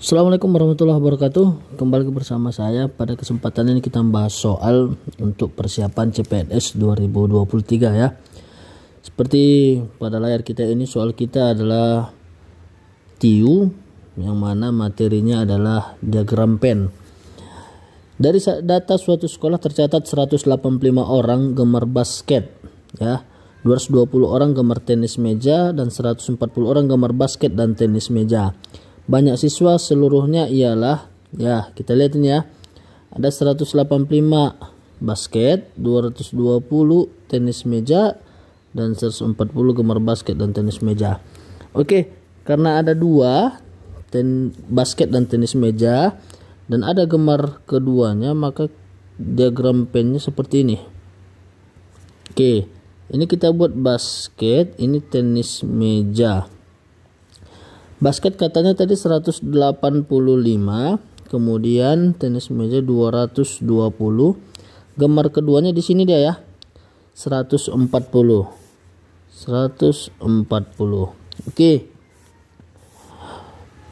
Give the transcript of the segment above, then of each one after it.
Assalamualaikum warahmatullahi wabarakatuh Kembali bersama saya Pada kesempatan ini kita membahas soal Untuk persiapan CPNS 2023 ya Seperti pada layar kita ini Soal kita adalah TU Yang mana materinya adalah diagram pen Dari data suatu sekolah tercatat 185 orang gemar basket Ya 220 orang gemar tenis meja dan 140 orang gemar basket dan tenis meja banyak siswa seluruhnya ialah ya kita lihat ini ya ada 185 basket 220 tenis meja dan 140 gemar basket dan tenis meja oke karena ada dua ten basket dan tenis meja dan ada gemar keduanya maka diagram pennya seperti ini oke ini kita buat basket ini tenis meja Basket katanya tadi 185, kemudian tenis meja 220. Gemar keduanya di sini dia ya. 140. 140. Oke.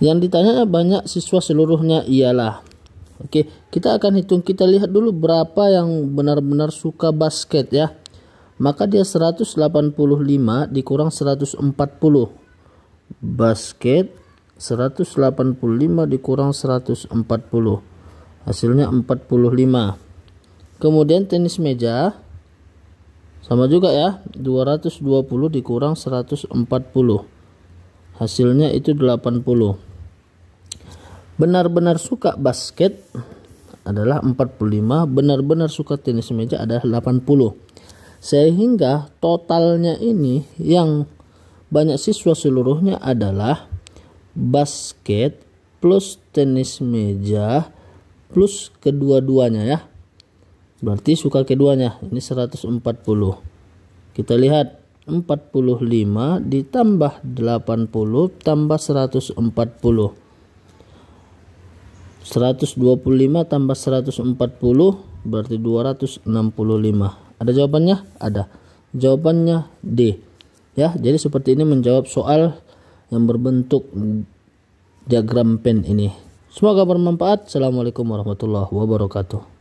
Yang ditanya banyak siswa seluruhnya ialah Oke, kita akan hitung kita lihat dulu berapa yang benar-benar suka basket ya. Maka dia 185 dikurang 140 basket 185 dikurang 140 hasilnya 45 kemudian tenis meja sama juga ya 220 dikurang 140 hasilnya itu 80 benar-benar suka basket adalah 45 benar-benar suka tenis meja adalah 80 sehingga totalnya ini yang banyak siswa seluruhnya adalah basket plus tenis meja plus kedua-duanya ya. Berarti suka keduanya. Ini 140. Kita lihat 45 ditambah 80 tambah 140. 125 tambah 140 berarti 265. Ada jawabannya? Ada. Jawabannya D ya jadi seperti ini menjawab soal yang berbentuk diagram pen ini semoga bermanfaat assalamualaikum warahmatullahi wabarakatuh